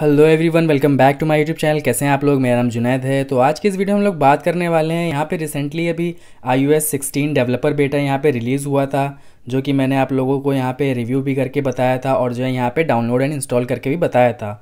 hello everyone welcome back to my YouTube channel कैसे हैं आप लोग मेरा नाम जुनैद है तो आज के इस वीडियो में हम लोग बात करने वाले हैं यहाँ पे रिसेंटली अभी iOS sixteen developer beta यहाँ पे रिलीज़ हुआ था जो कि मैंने आप लोगों को यहाँ पे रिव्यू भी करके बताया था और जो है यहाँ पे डाउनलोड एंड इंस्टॉल करके भी बताया था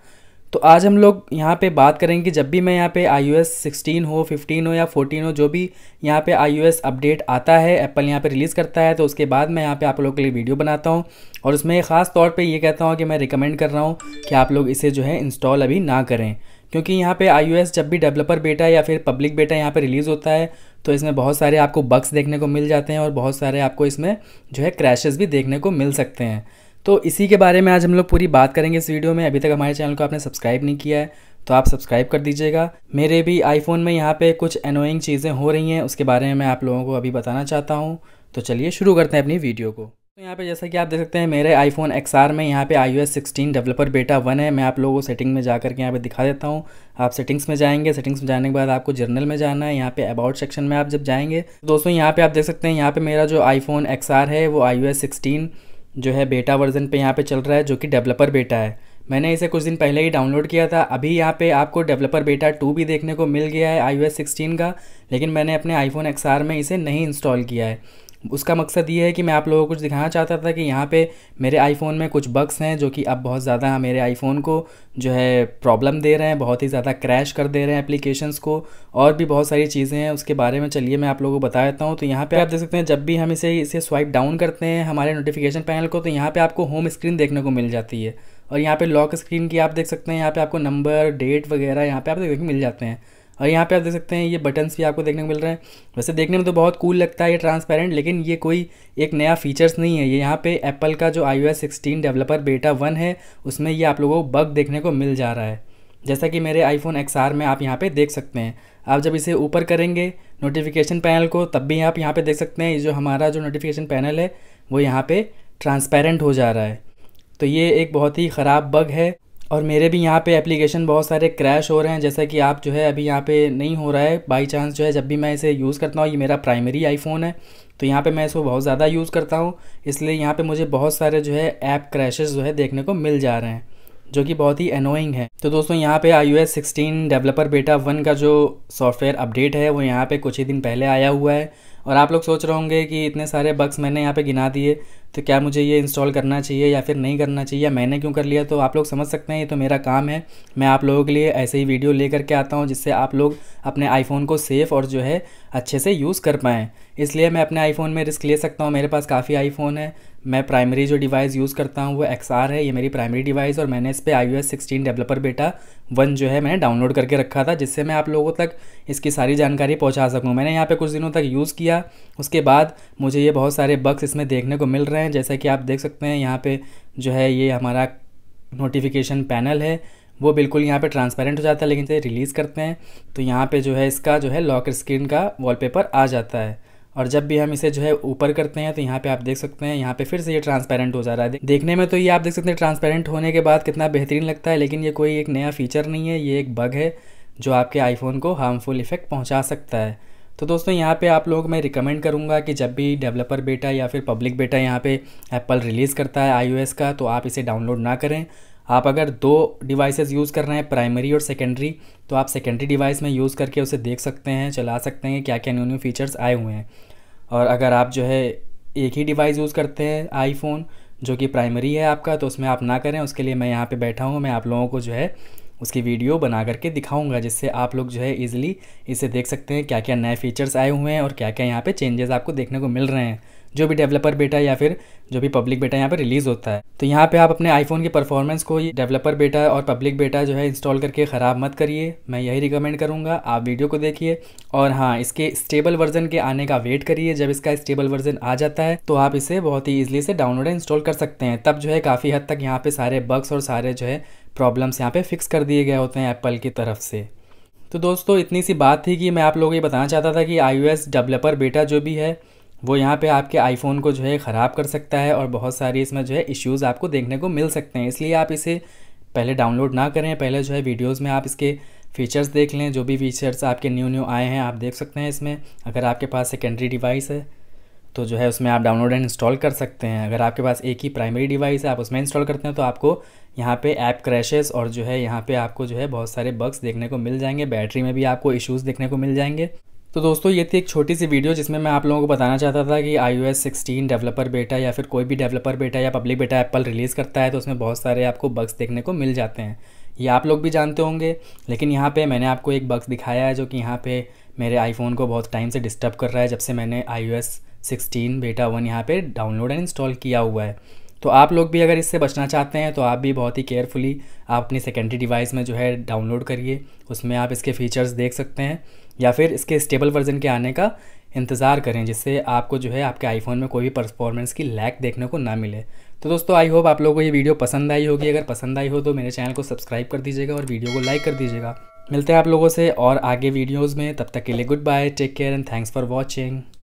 तो आज हम लोग यहाँ पे बात करेंगे कि जब भी मैं यहाँ पे आई एस सिक्सटीन हो फिफ्टीन हो या फोर्टीन हो जो भी यहाँ पे आई अपडेट आता है एप्पल यहाँ पे रिलीज़ करता है तो उसके बाद मैं यहाँ पे आप लोगों के लिए वीडियो बनाता हूँ और उसमें ख़ास तौर पे ये कहता हूँ कि मैं रिकमेंड कर रहा हूँ कि आप लोग इसे जो है इंस्टॉल अभी ना करें क्योंकि यहाँ पे आई जब भी डेवलपर बेटा या फिर पब्लिक बेटा यहाँ पे रिलीज़ होता है तो इसमें बहुत सारे आपको बग्स देखने को मिल जाते हैं और बहुत सारे आपको इसमें जो है क्रैशेज़ भी देखने को मिल सकते हैं तो इसी के बारे में आज हम लोग पूरी बात करेंगे इस वीडियो में अभी तक हमारे चैनल को आपने सब्सक्राइब नहीं किया है तो आप सब्सक्राइब कर दीजिएगा मेरे भी आईफोन में यहाँ पे कुछ अनोइंग चीज़ें हो रही हैं उसके बारे में मैं आप लोगों को अभी बताना चाहता हूँ तो चलिए शुरू करते हैं अपनी वीडियो को तो यहाँ पे जैसा कि आप देख सकते हैं मेरे आईफोन XR में यहाँ पे I sixteen developer beta one है मैं आप लोगों को सेटिंग में जा करके यहाँ पे दिखा देता हूँ आप सेटिंग्स में जाएंगे सेटिंग्स में जाने के बाद आपको जर्नल में जाना है यहाँ पे अबाउट सेक्शन में आप जब जाएंगे तो दोस्तों यहाँ पे आप देख सकते हैं यहाँ पे मेरा जो आईफोन XR है वो आई यू जो है बेटा वर्जन पे यहाँ पे चल रहा है जो कि डेवलपर बेटा है मैंने इसे कुछ दिन पहले ही डाउनलोड किया था अभी यहाँ पे आपको डेवलपर बेटा 2 भी देखने को मिल गया है आई 16 का लेकिन मैंने अपने आईफोन एक्स में इसे नहीं इंस्टॉल किया है उसका मकसद ये है कि मैं आप लोगों को कुछ दिखाना चाहता था कि यहाँ पे मेरे आईफ़ोन में कुछ बग्स हैं जो कि अब बहुत ज़्यादा मेरे आईफ़ोन को जो है प्रॉब्लम दे रहे हैं बहुत ही ज़्यादा क्रैश कर दे रहे हैं एप्लीकेशंस को और भी बहुत सारी चीज़ें हैं उसके बारे में चलिए मैं आप लोगों को बता देता हूँ तो यहाँ पर आप देख सकते हैं जब भी हम इसे इसे स्वाइप डाउन करते हैं हमारे नोटिफिकेशन पैनल को तो यहाँ पर आपको होम स्क्रीन देखने को मिल जाती है और यहाँ पर लॉक स्क्रीन की आप देख सकते हैं यहाँ पर आपको नंबर डेट वगैरह यहाँ पर आप मिल जाते हैं और यहाँ पे आप देख सकते हैं ये बटन्स भी आपको देखने को मिल रहे हैं वैसे देखने में तो बहुत कूल लगता है ये ट्रांसपेरेंट लेकिन ये कोई एक नया फीचर्स नहीं है ये यहाँ पे एप्पल का जो आई ओ डेवलपर बेटा वन है उसमें ये आप लोगों को बग देखने को मिल जा रहा है जैसा कि मेरे आईफोन एक्स में आप यहाँ पर देख सकते हैं आप जब इसे ऊपर करेंगे नोटिफिकेशन पैनल को तब भी आप यहाँ पर देख सकते हैं जो हमारा जो नोटिफिकेशन पैनल है वो यहाँ पर ट्रांसपेरेंट हो जा रहा है तो ये एक बहुत ही ख़राब बग है और मेरे भी यहाँ पे एप्लीकेशन बहुत सारे क्रैश हो रहे हैं जैसा कि आप जो है अभी यहाँ पे नहीं हो रहा है बाई चांस जो है जब भी मैं इसे यूज़ करता हूँ ये मेरा प्राइमरी आईफोन है तो यहाँ पे मैं इसको बहुत ज़्यादा यूज़ करता हूँ इसलिए यहाँ पे मुझे बहुत सारे जो है ऐप क्रैशेज़ जो है देखने को मिल जा रहे हैं जो कि बहुत ही अनोइंग है तो दोस्तों यहाँ पे iOS sixteen developer beta one का जो सॉफ्टवेयर अपडेट है वो यहाँ पे कुछ ही दिन पहले आया हुआ है और आप लोग सोच रहे होंगे कि इतने सारे बग्स मैंने यहाँ पे गिना दिए तो क्या मुझे ये इंस्टॉल करना चाहिए या फिर नहीं करना चाहिए या मैंने क्यों कर लिया तो आप लोग समझ सकते हैं ये तो मेरा काम है मैं आप लोगों के लिए ऐसे ही वीडियो ले करके आता हूँ जिससे आप लोग अपने आईफ़ोन को सेफ़ और जो है अच्छे से यूज़ कर पाएँ इसलिए मैं अपने आईफ़ोन में रिस्क ले सकता हूँ मेरे पास काफ़ी आईफ़ोन है मैं प्राइमरी जो डिवाइस यूज़ करता हूँ वो एक्स है ये मेरी प्राइमरी डिवाइस और मैंने इस पर iOS developer beta one जो है मैंने डाउनलोड करके रखा था जिससे मैं आप लोगों तक इसकी सारी जानकारी पहुँचा सकूँ मैंने यहाँ पर कुछ दिनों तक यूज़ किया गया उसके बाद मुझे ये बहुत सारे बग्स इसमें देखने को मिल रहे हैं जैसे कि आप देख सकते हैं यहाँ पे जो है ये हमारा नोटिफिकेशन पैनल है वो बिल्कुल यहाँ पे ट्रांसपेरेंट हो जाता है लेकिन जैसे रिलीज़ करते हैं तो यहाँ पे जो है इसका जो है लॉक स्क्रीन का वॉलपेपर आ जाता है और जब भी हम इसे जो है ऊपर करते हैं तो यहाँ पे आप देख सकते हैं यहाँ पे फिर से ये ट्रांसपेरेंट हो जा रहा है देखने में तो ये आप देख सकते हैं ट्रांसपेरेंट होने के बाद कितना बेहतरीन लगता है लेकिन ये कोई एक नया फीचर नहीं है ये एक बग है जो आपके आईफोन को हार्मफुल इफेक्ट पहुँचा सकता है तो दोस्तों यहाँ पे आप लोग मैं रिकमेंड करूँगा कि जब भी डेवलपर बेटा या फिर पब्लिक बेटा यहाँ पे एप्पल रिलीज़ करता है आईओएस का तो आप इसे डाउनलोड ना करें आप अगर दो डिवाइसेस यूज़ कर रहे हैं प्राइमरी और सेकेंडरी तो आप सेकेंडरी डिवाइस में यूज़ करके उसे देख सकते हैं चला सकते हैं क्या क्या न्यू न्यू फीचर्स आए हुए हैं और अगर आप जो है एक ही डिवाइस यूज़ करते हैं आईफोन जो कि प्राइमरी है आपका तो उसमें आप ना करें उसके लिए मैं यहाँ पर बैठा हूँ मैं आप लोगों को जो है उसकी वीडियो बना करके दिखाऊंगा जिससे आप लोग जो है इजीली इसे देख सकते हैं क्या क्या नए फीचर्स आए हुए हैं और क्या क्या यहाँ पे चेंजेस आपको देखने को मिल रहे हैं जो भी डेवलपर बेटा या फिर जो भी पब्लिक बेटा यहाँ पे रिलीज़ होता है तो यहाँ पे आप अपने आईफोन की परफॉर्मेंस को डेवलपर बेटा और पब्लिक बेटा जो है इंस्टॉल करके ख़राब मत करिए मैं यही रिकमेंड करूँगा आप वीडियो को देखिए और हाँ इसके स्टेबल वर्जन के आने का वेट करिए जब इसका स्टेबल वर्जन आ जाता है तो आप इसे बहुत ही ईजिली से डाउनलोड इंस्टॉल कर सकते हैं तब जो है काफ़ी हद तक यहाँ पर सारे बग्स और सारे जो है प्रॉब्लम्स यहाँ पे फिक्स कर दिए गए होते हैं एप्पल की तरफ से तो दोस्तों इतनी सी बात थी कि मैं आप लोगों को ये बताना चाहता था कि आई डेवलपर बेटा जो भी है वो यहाँ पे आपके आईफोन को जो है ख़राब कर सकता है और बहुत सारी इसमें जो है इश्यूज़ आपको देखने को मिल सकते हैं इसलिए आप इसे पहले डाउनलोड ना करें पहले जो है वीडियोज़ में आप इसके फ़ीचर्स देख लें जो भी फीचर्स आपके न्यू न्यू आए हैं आप देख सकते हैं इसमें अगर आपके पास सेकेंडरी डिवाइस है तो जो है उसमें आप डाउनलोड एंड इंस्टॉल कर सकते हैं अगर आपके पास एक ही प्राइमरी डिवाइस है आप उसमें इंस्टॉल करते हैं तो आपको यहाँ पे ऐप क्रैशेस और जो है यहाँ पे आपको जो है बहुत सारे बग्स देखने को मिल जाएंगे बैटरी में भी आपको इश्यूज़ देखने को मिल जाएंगे तो दोस्तों ये थी एक छोटी सी वीडियो जिसमें मैं आप लोगों को बताना चाहता था कि आई ओ डेवलपर बेटा या फिर कोई भी डेवलपर बेटा या पब्लिक बेटा एप्पल रिलीज़ करता है तो उसमें बहुत सारे आपको बग्स देखने को मिल जाते हैं ये आप लोग भी जानते होंगे लेकिन यहाँ पे मैंने आपको एक बग्स दिखाया है जो कि यहाँ पे मेरे आईफोन को बहुत टाइम से डिस्टर्ब कर रहा है जब से मैंने आई सिक्सटीन बेटा वन यहाँ पे डाउनलोड एंड इंस्टॉल किया हुआ है तो आप लोग भी अगर इससे बचना चाहते हैं तो आप भी बहुत ही केयरफुली आप अपनी सेकेंडरी डिवाइस में जो है डाउनलोड करिए उसमें आप इसके फीचर्स देख सकते हैं या फिर इसके स्टेबल वर्जन के आने का इंतज़ार करें जिससे आपको जो है आपके आईफोन में कोई भी परफॉर्मेंस की लैक देखने को ना मिले तो दोस्तों आई होप आप लोगों को ये वीडियो पसंद आई होगी अगर पसंद आई हो तो मेरे चैनल को सब्सक्राइब कर दीजिएगा और वीडियो को लाइक कर दीजिएगा मिलते हैं आप लोगों से और आगे वीडियोज़ में तब तक के लिए goodbye take care and thanks for watching